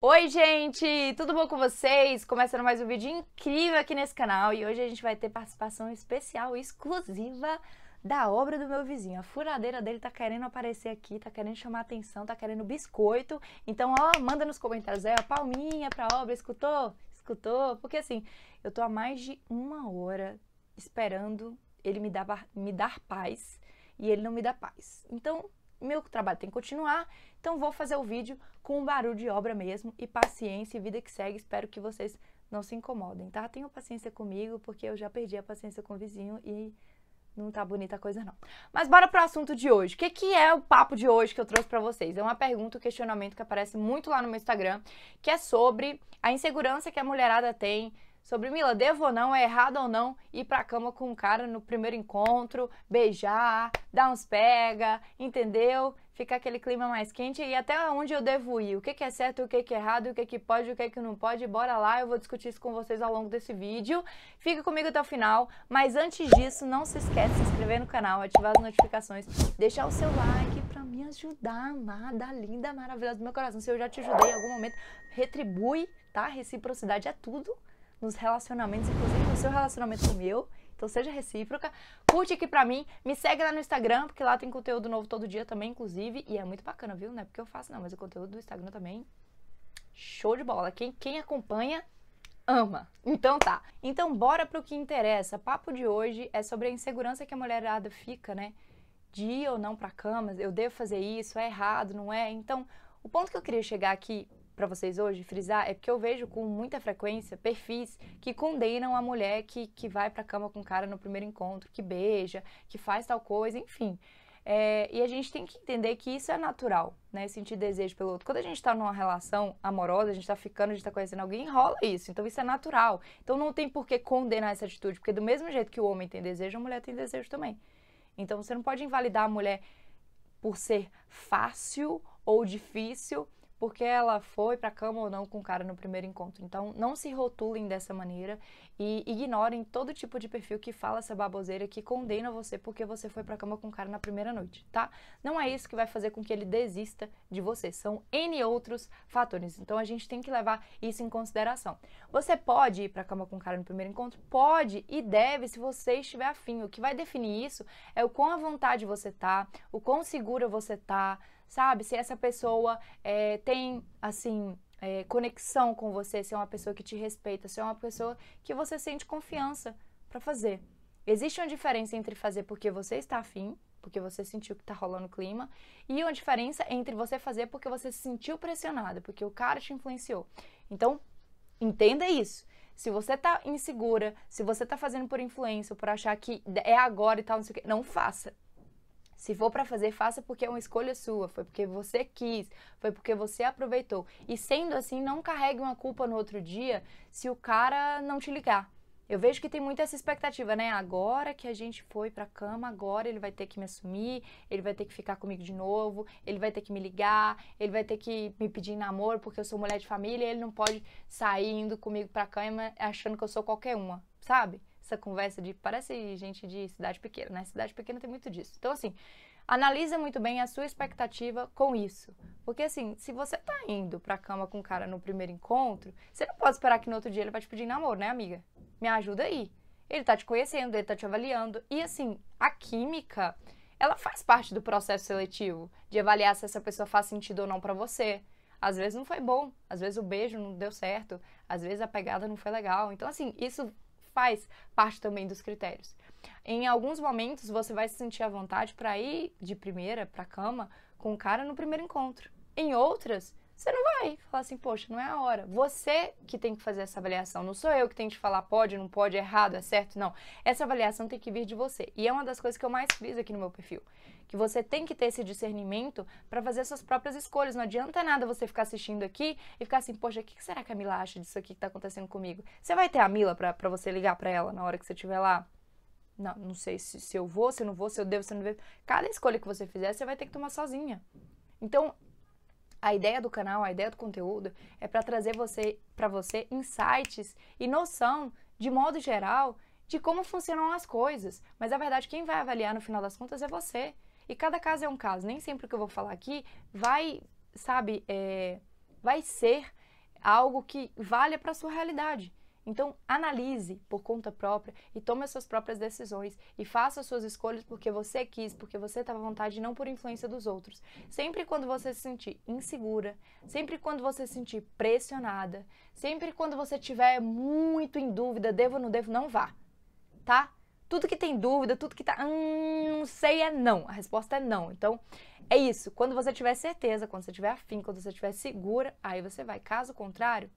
Oi, gente! Tudo bom com vocês? Começando mais um vídeo incrível aqui nesse canal e hoje a gente vai ter participação especial e exclusiva da obra do meu vizinho. A furadeira dele tá querendo aparecer aqui, tá querendo chamar atenção, tá querendo biscoito. Então, ó, manda nos comentários aí, ó, palminha pra obra, escutou? Escutou? Porque assim, eu tô há mais de uma hora esperando ele me dar, me dar paz e ele não me dá paz. Então, meu trabalho tem que continuar, então vou fazer o vídeo com um barulho de obra mesmo e paciência e vida que segue. Espero que vocês não se incomodem, tá? Tenham paciência comigo, porque eu já perdi a paciência com o vizinho e não tá bonita a coisa não. Mas bora pro assunto de hoje. O que, que é o papo de hoje que eu trouxe para vocês? É uma pergunta, um questionamento que aparece muito lá no meu Instagram, que é sobre a insegurança que a mulherada tem sobre Mila, devo ou não, é errado ou não ir pra cama com um cara no primeiro encontro, beijar, dar uns pega, entendeu? Fica aquele clima mais quente e até onde eu devo ir, o que, que é certo, o que, que é errado, o que, que pode, o que, que não pode, bora lá, eu vou discutir isso com vocês ao longo desse vídeo. Fica comigo até o final, mas antes disso, não se esquece de se inscrever no canal, ativar as notificações, deixar o seu like pra me ajudar, amada, linda, maravilhosa do meu coração. Se eu já te ajudei em algum momento, retribui, tá? Reciprocidade é tudo nos relacionamentos, inclusive no seu relacionamento com o meu. Então seja recíproca. Curte aqui pra mim, me segue lá no Instagram, porque lá tem conteúdo novo todo dia também, inclusive. E é muito bacana, viu? Não é porque eu faço, não, mas o conteúdo do Instagram também. Show de bola. Quem, quem acompanha ama. Então tá. Então bora pro que interessa. papo de hoje é sobre a insegurança que a mulherada fica, né? De ir ou não pra cama, eu devo fazer isso, é errado, não é? Então, o ponto que eu queria chegar aqui para vocês hoje frisar é porque eu vejo com muita frequência perfis que condenam a mulher que, que vai para cama com o cara no primeiro encontro, que beija, que faz tal coisa, enfim. É, e a gente tem que entender que isso é natural, né? Sentir desejo pelo outro. Quando a gente está numa relação amorosa, a gente está ficando, a gente está conhecendo alguém, rola isso. Então isso é natural. Então não tem por que condenar essa atitude, porque do mesmo jeito que o homem tem desejo, a mulher tem desejo também. Então você não pode invalidar a mulher por ser fácil ou difícil porque ela foi para a cama ou não com o cara no primeiro encontro. Então, não se rotulem dessa maneira e ignorem todo tipo de perfil que fala essa baboseira que condena você porque você foi para a cama com o cara na primeira noite, tá? Não é isso que vai fazer com que ele desista de você. São N outros fatores. Então, a gente tem que levar isso em consideração. Você pode ir para a cama com o cara no primeiro encontro? Pode e deve se você estiver afim. O que vai definir isso é o quão à vontade você tá, o quão segura você tá, sabe? Se essa pessoa é, tem, assim, é, conexão com você, se é uma pessoa que te respeita, se é uma pessoa que você sente confiança para fazer. Existe uma diferença entre fazer porque você está afim, porque você sentiu que tá rolando o clima, e uma diferença entre você fazer porque você se sentiu pressionada, porque o cara te influenciou. Então, entenda isso. Se você tá insegura, se você tá fazendo por influência, por achar que é agora e tal, não sei o que, não faça. Se for para fazer, faça porque é uma escolha sua, foi porque você quis, foi porque você aproveitou. E sendo assim, não carregue uma culpa no outro dia se o cara não te ligar. Eu vejo que tem muita essa expectativa, né? Agora que a gente foi pra cama, agora ele vai ter que me assumir, ele vai ter que ficar comigo de novo, ele vai ter que me ligar, ele vai ter que me pedir namoro porque eu sou mulher de família, ele não pode sair indo comigo pra cama achando que eu sou qualquer uma, sabe? essa conversa de parece gente de cidade pequena, né? Cidade pequena tem muito disso. Então, assim, analisa muito bem a sua expectativa com isso. Porque, assim, se você tá indo pra cama com o cara no primeiro encontro, você não pode esperar que no outro dia ele vai te pedir namoro, né, amiga? Me ajuda aí. Ele tá te conhecendo, ele tá te avaliando. E, assim, a química, ela faz parte do processo seletivo de avaliar se essa pessoa faz sentido ou não para você às vezes não foi bom, às vezes o beijo não deu certo, às vezes a pegada não foi legal. Então, assim, isso faz parte também dos critérios. Em alguns momentos você vai se sentir à vontade para ir de primeira para cama com o cara no primeiro encontro. Em outras, você não vai falar assim, poxa, não é a hora. Você que tem que fazer essa avaliação, não sou eu que tenho que falar pode, não pode, é errado, é certo, não. Essa avaliação tem que vir de você. E é uma das coisas que eu mais fiz aqui no meu perfil. Que você tem que ter esse discernimento para fazer suas próprias escolhas. Não adianta nada você ficar assistindo aqui e ficar assim, poxa, o que será que a Mila acha disso aqui que tá acontecendo comigo? Você vai ter a Mila para você ligar para ela na hora que você estiver lá? Não, não sei se, se eu vou, se eu não vou, se eu devo, se eu não devo. Cada escolha que você fizer, você vai ter que tomar sozinha. Então, a ideia do canal, a ideia do conteúdo é para trazer você, para você insights e noção de modo geral de como funcionam as coisas. Mas a verdade, quem vai avaliar no final das contas é você. E cada caso é um caso. Nem sempre o que eu vou falar aqui vai, sabe, é, vai ser algo que valha para sua realidade. Então, analise por conta própria e tome as suas próprias decisões e faça as suas escolhas porque você quis, porque você estava à vontade, não por influência dos outros. Sempre quando você se sentir insegura, sempre quando você se sentir pressionada, sempre quando você tiver muito em dúvida, devo ou não devo, não vá, tá? Tudo que tem dúvida, tudo que tá, hum, não sei é não. A resposta é não. Então, é isso. Quando você tiver certeza, quando você tiver afim, quando você tiver segura, aí você vai. Caso contrário,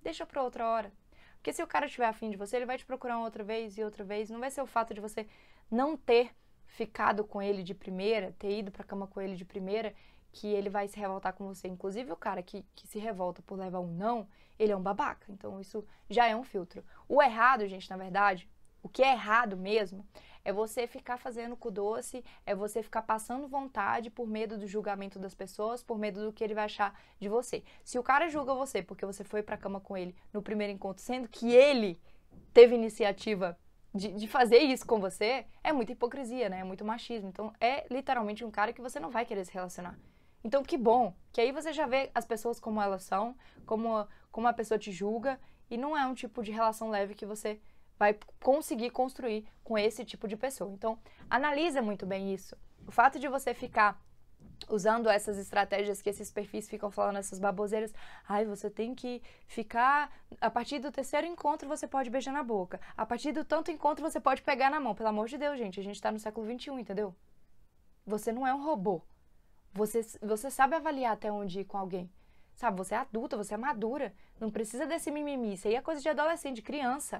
deixa para outra hora. Porque se o cara tiver afim de você, ele vai te procurar outra vez e outra vez. Não vai ser o fato de você não ter ficado com ele de primeira, ter ido pra cama com ele de primeira, que ele vai se revoltar com você. Inclusive, o cara que, que se revolta por levar um não, ele é um babaca. Então, isso já é um filtro. O errado, gente, na verdade, o que é errado mesmo é você ficar fazendo cu doce, é você ficar passando vontade por medo do julgamento das pessoas, por medo do que ele vai achar de você. Se o cara julga você porque você foi pra cama com ele no primeiro encontro, sendo que ele teve iniciativa de, de, fazer isso com você, é muita hipocrisia, né? É muito machismo. Então é literalmente um cara que você não vai querer se relacionar. Então que bom, que aí você já vê as pessoas como elas são, como, como a pessoa te julga, e não é um tipo de relação leve que você vai conseguir construir com esse tipo de pessoa. Então, analisa muito bem isso. O fato de você ficar usando essas estratégias que esses perfis ficam falando essas baboseiras, ai, você tem que ficar a partir do terceiro encontro você pode beijar na boca. A partir do tanto encontro você pode pegar na mão. Pelo amor de Deus, gente, a gente tá no século XXI, entendeu? Você não é um robô. Você você sabe avaliar até onde ir com alguém. Sabe, você é adulta, você é madura, não precisa desse mimimi. Isso aí é coisa de adolescente, de criança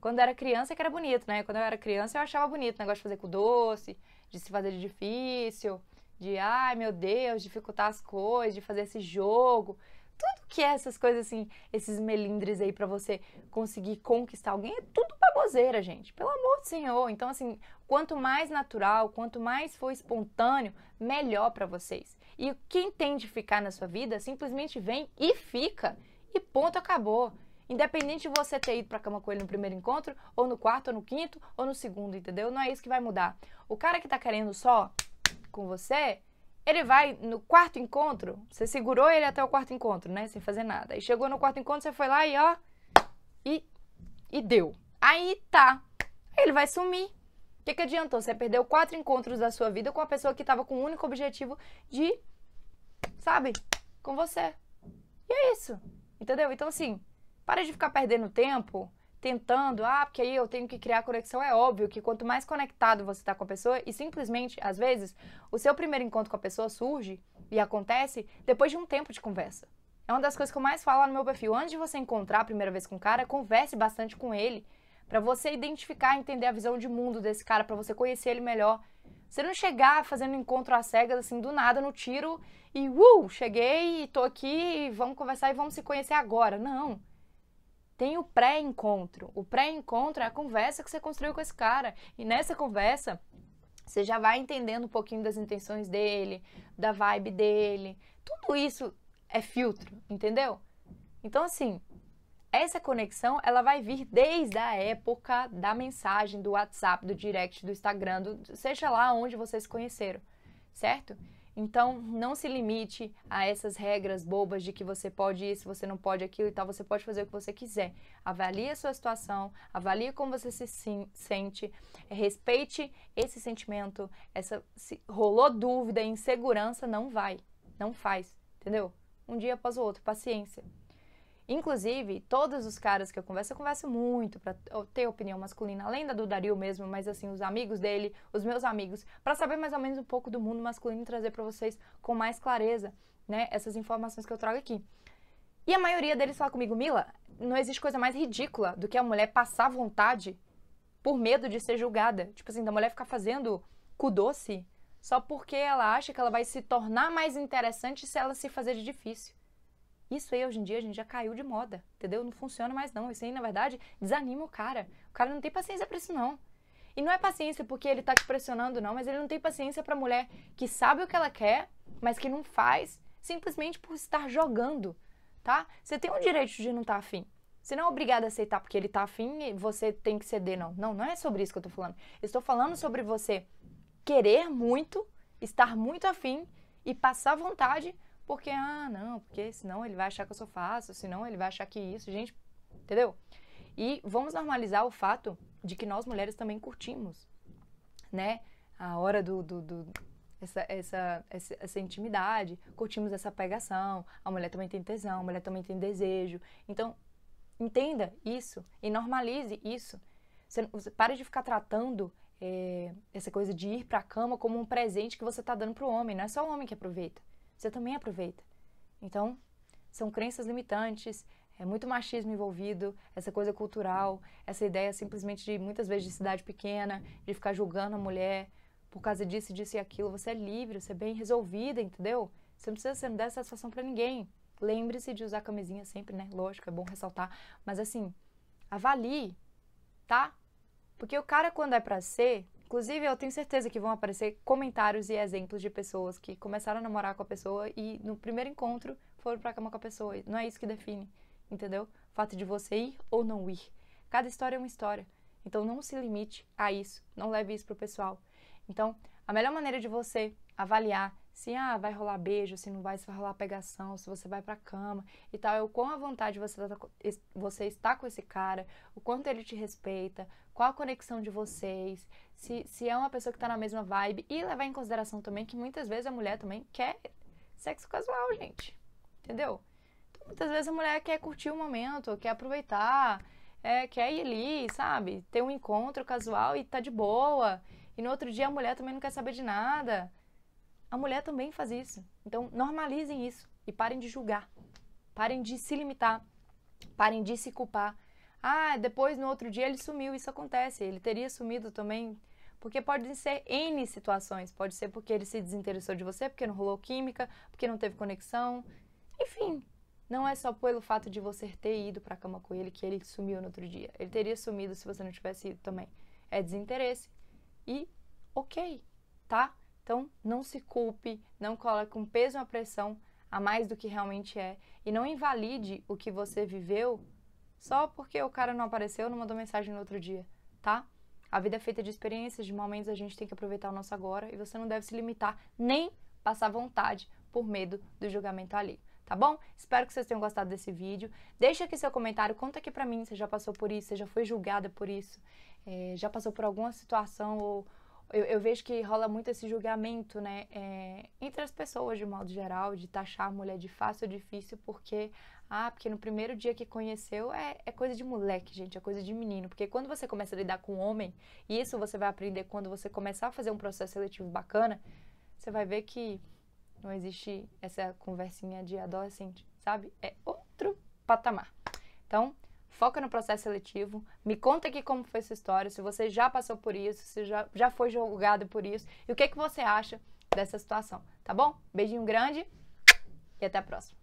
quando era criança que era bonito, né? Quando eu era criança eu achava bonito o negócio de fazer com doce, de se fazer de difícil, de ai meu Deus, dificultar as coisas, de fazer esse jogo. Tudo que é essas coisas assim, esses melindres aí para você conseguir conquistar alguém é tudo baboseira, gente. Pelo amor do Senhor. Então assim, quanto mais natural, quanto mais for espontâneo, melhor para vocês. E quem tem de ficar na sua vida, simplesmente vem e fica. E ponto acabou. Independente de você ter ido para cama com ele no primeiro encontro, ou no quarto, ou no quinto, ou no segundo, entendeu? Não é isso que vai mudar. O cara que tá querendo só com você, ele vai no quarto encontro, você segurou ele até o quarto encontro, né? Sem fazer nada. E chegou no quarto encontro, você foi lá e ó. E, e deu. Aí tá. Ele vai sumir. O que, que adiantou? Você perdeu quatro encontros da sua vida com a pessoa que tava com o único objetivo de, sabe, com você. E é isso. Entendeu? Então, assim, para de ficar perdendo tempo tentando, ah, porque aí eu tenho que criar conexão. É óbvio que quanto mais conectado você está com a pessoa, e simplesmente, às vezes, o seu primeiro encontro com a pessoa surge e acontece depois de um tempo de conversa. É uma das coisas que eu mais falo no meu perfil. Antes de você encontrar a primeira vez com o cara, converse bastante com ele para você identificar, entender a visão de mundo desse cara, para você conhecer ele melhor. Você não chegar fazendo encontro às cegas, assim, do nada, no tiro, e, uh, cheguei, tô aqui, vamos conversar e vamos se conhecer agora. Não. Tem o pré-encontro. O pré-encontro é a conversa que você construiu com esse cara. E nessa conversa, você já vai entendendo um pouquinho das intenções dele, da vibe dele. Tudo isso é filtro, entendeu? Então, assim, essa conexão ela vai vir desde a época da mensagem, do WhatsApp, do direct, do Instagram, do, seja lá onde vocês se conheceram, certo? Então, não se limite a essas regras bobas de que você pode isso, você não pode aquilo e tal, você pode fazer o que você quiser. Avalie a sua situação, avalie como você se sente, respeite esse sentimento, essa se rolou dúvida, insegurança, não vai, não faz, entendeu? Um dia após o outro, paciência. Inclusive, todos os caras que eu converso, eu converso muito para ter opinião masculina, além da do Dario mesmo, mas assim, os amigos dele, os meus amigos, para saber mais ou menos um pouco do mundo masculino e trazer para vocês com mais clareza, né, essas informações que eu trago aqui. E a maioria deles fala comigo, Mila, não existe coisa mais ridícula do que a mulher passar vontade por medo de ser julgada. Tipo assim, da mulher ficar fazendo cu doce só porque ela acha que ela vai se tornar mais interessante se ela se fazer de difícil. Isso aí hoje em dia a gente já caiu de moda, entendeu? Não funciona mais não. Isso aí, na verdade, desanima o cara. O cara não tem paciência para isso não. E não é paciência porque ele tá te pressionando não, mas ele não tem paciência para mulher que sabe o que ela quer, mas que não faz simplesmente por estar jogando, tá? Você tem o direito de não estar tá afim. Você não é obrigado a aceitar porque ele está afim e você tem que ceder, não. Não, não é sobre isso que eu estou falando. Eu estou falando sobre você querer muito, estar muito afim e passar vontade porque, ah, não, porque senão ele vai achar que eu sou fácil, senão ele vai achar que isso, gente, entendeu? E vamos normalizar o fato de que nós mulheres também curtimos, né? A hora do, do, do essa, essa, essa, essa, intimidade, curtimos essa pegação, a mulher também tem tesão, a mulher também tem desejo. Então, entenda isso e normalize isso. Você, você pare de ficar tratando é, essa coisa de ir para a cama como um presente que você está dando para o homem, não é só o homem que aproveita você também aproveita. Então, são crenças limitantes, é muito machismo envolvido, essa coisa cultural, essa ideia simplesmente de muitas vezes de cidade pequena, de ficar julgando a mulher por causa disso, disso e aquilo. Você é livre, você é bem resolvida, entendeu? Você não precisa você não dar satisfação para ninguém. Lembre-se de usar camisinha sempre, né? Lógico, é bom ressaltar. Mas assim, avalie, tá? Porque o cara, quando é para ser, Inclusive, eu tenho certeza que vão aparecer comentários e exemplos de pessoas que começaram a namorar com a pessoa e no primeiro encontro foram pra cama com a pessoa. Não é isso que define, entendeu? O fato de você ir ou não ir. Cada história é uma história. Então não se limite a isso, não leve isso pro pessoal. Então, a melhor maneira de você avaliar se assim, ah, vai rolar beijo, se assim, não vai, se vai rolar pegação, se você vai pra cama e tal, é o quão à vontade você, tá, você está com esse cara, o quanto ele te respeita, qual a conexão de vocês, se, se é uma pessoa que tá na mesma vibe e levar em consideração também que muitas vezes a mulher também quer sexo casual, gente, entendeu? Então, muitas vezes a mulher quer curtir o momento, quer aproveitar, é, quer ir ali, sabe? Ter um encontro casual e tá de boa. E no outro dia a mulher também não quer saber de nada a mulher também faz isso. Então, normalizem isso e parem de julgar. Parem de se limitar. Parem de se culpar. Ah, depois no outro dia ele sumiu, isso acontece. Ele teria sumido também. Porque podem ser N situações. Pode ser porque ele se desinteressou de você, porque não rolou química, porque não teve conexão. Enfim, não é só pelo fato de você ter ido para a cama com ele que ele sumiu no outro dia. Ele teria sumido se você não tivesse ido também. É desinteresse. E ok, tá? Então, não se culpe, não coloque um peso, uma pressão a mais do que realmente é e não invalide o que você viveu só porque o cara não apareceu, não mandou mensagem no outro dia, tá? A vida é feita de experiências, de momentos, a gente tem que aproveitar o nosso agora e você não deve se limitar nem passar vontade por medo do julgamento ali, tá bom? Espero que vocês tenham gostado desse vídeo. Deixa aqui seu comentário, conta aqui pra mim se já passou por isso, se já foi julgada por isso, é, já passou por alguma situação ou eu, eu, vejo que rola muito esse julgamento, né, é, entre as pessoas de modo geral, de taxar a mulher de fácil ou difícil, porque, ah, porque no primeiro dia que conheceu é, é, coisa de moleque, gente, é coisa de menino. Porque quando você começa a lidar com homem, e isso você vai aprender quando você começar a fazer um processo seletivo bacana, você vai ver que não existe essa conversinha de adolescente, sabe? É outro patamar. Então, foca no processo seletivo, me conta aqui como foi essa história, se você já passou por isso, se já, já foi julgado por isso e o que, é que você acha dessa situação, tá bom? Beijinho grande e até a próxima.